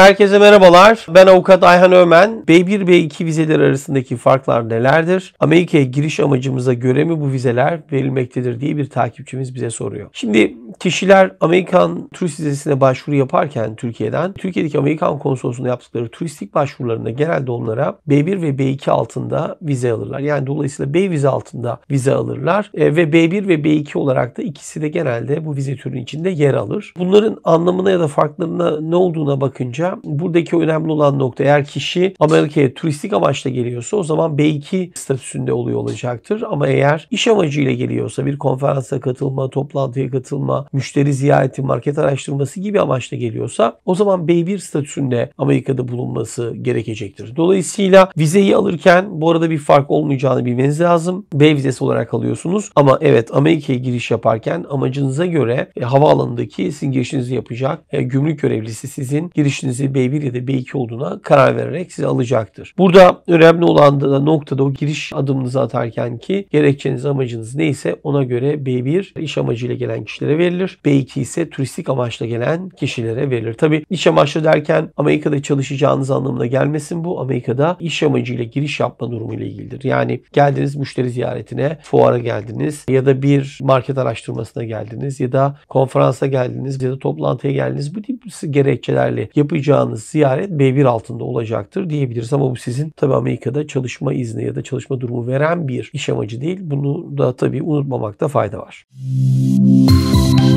Herkese merhabalar. Ben avukat Ayhan Ömen. B1 B2 vizeleri arasındaki farklar nelerdir? Amerika'ya giriş amacımıza göre mi bu vizeler verilmektedir diye bir takipçimiz bize soruyor. Şimdi kişiler Amerikan turist vizesine başvuru yaparken Türkiye'den, Türkiye'deki Amerikan konsolosluğunda yaptıkları turistik başvurularında genelde onlara B1 ve B2 altında vize alırlar. Yani dolayısıyla B vize altında vize alırlar e, ve B1 ve B2 olarak da ikisi de genelde bu vize türünün içinde yer alır. Bunların anlamına ya da farklarına ne olduğuna bakınca buradaki önemli olan nokta eğer kişi Amerika'ya turistik amaçla geliyorsa o zaman B2 statüsünde oluyor olacaktır. Ama eğer iş amacıyla geliyorsa bir konferansa katılma, toplantıya katılma, müşteri ziyareti, market araştırması gibi amaçla geliyorsa o zaman B1 statüsünde Amerika'da bulunması gerekecektir. Dolayısıyla vizeyi alırken bu arada bir fark olmayacağını bilmeniz lazım. B vizesi olarak alıyorsunuz ama evet Amerika'ya giriş yaparken amacınıza göre e, havaalanındaki sizin girişinizi yapacak e, gümrük görevlisi sizin girişinizi B1 ya da B2 olduğuna karar vererek size alacaktır. Burada önemli olan da noktada o giriş adımınızı atarken ki gerekçeniz amacınız neyse ona göre B1 iş amacıyla gelen kişilere verilir verilir. B2 ise turistik amaçla gelen kişilere verilir. Tabi iş amaçlı derken Amerika'da çalışacağınız anlamına gelmesin bu. Amerika'da iş amacıyla giriş yapma durumu ile ilgilidir. Yani geldiniz müşteri ziyaretine, fuara geldiniz ya da bir market araştırmasına geldiniz ya da konferansa geldiniz ya da toplantıya geldiniz. Bu tip gerekçelerle yapacağınız ziyaret B1 altında olacaktır diyebiliriz. Ama bu sizin tabi Amerika'da çalışma izni ya da çalışma durumu veren bir iş amacı değil. Bunu da tabi unutmamakta fayda var. Müzik